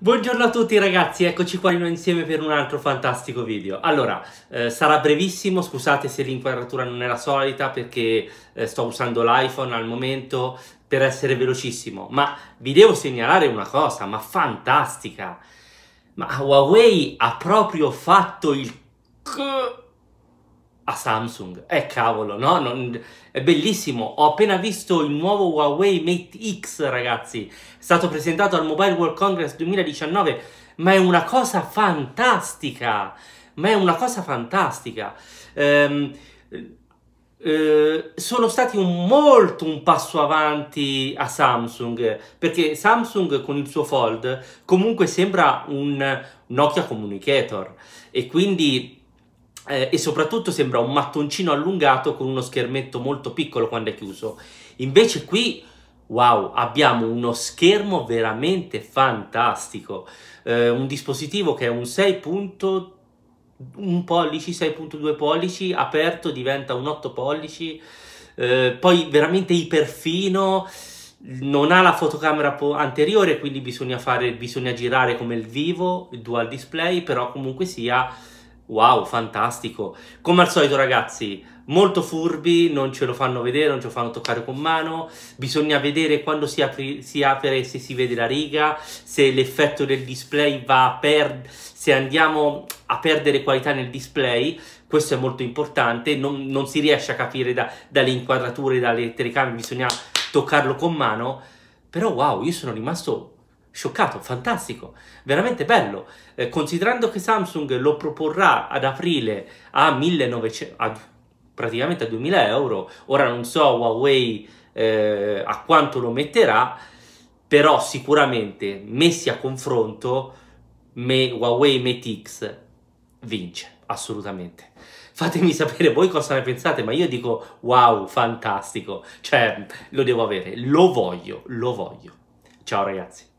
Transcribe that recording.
Buongiorno a tutti ragazzi, eccoci qua di noi insieme per un altro fantastico video. Allora, eh, sarà brevissimo, scusate se l'inquadratura non è la solita perché eh, sto usando l'iPhone al momento per essere velocissimo, ma vi devo segnalare una cosa, ma fantastica! Ma Huawei ha proprio fatto il a Samsung. Eh cavolo, no? Non... è bellissimo. Ho appena visto il nuovo Huawei Mate X, ragazzi. È stato presentato al Mobile World Congress 2019, ma è una cosa fantastica. Ma è una cosa fantastica. Ehm, eh, sono stati un, molto un passo avanti a Samsung perché Samsung con il suo Fold comunque sembra un Nokia Communicator e quindi eh, e soprattutto sembra un mattoncino allungato con uno schermetto molto piccolo quando è chiuso. Invece qui, wow, abbiamo uno schermo veramente fantastico, eh, un dispositivo che è un 6 1 pollici, 6.2 pollici, aperto diventa un 8 pollici, eh, poi veramente iperfino, non ha la fotocamera anteriore, quindi bisogna, fare, bisogna girare come il vivo, il dual display, però comunque sia Wow, fantastico. Come al solito ragazzi, molto furbi, non ce lo fanno vedere, non ce lo fanno toccare con mano, bisogna vedere quando si, apre, si apre se si vede la riga, se l'effetto del display va a perdere, se andiamo a perdere qualità nel display, questo è molto importante, non, non si riesce a capire da, dalle inquadrature, dalle telecamere, bisogna toccarlo con mano, però wow, io sono rimasto scioccato, fantastico, veramente bello. Eh, considerando che Samsung lo proporrà ad aprile a 1900, a, praticamente a 2000 euro, ora non so Huawei eh, a quanto lo metterà, però sicuramente messi a confronto me, Huawei Mate X vince, assolutamente. Fatemi sapere voi cosa ne pensate, ma io dico wow, fantastico, cioè lo devo avere, lo voglio, lo voglio. Ciao ragazzi.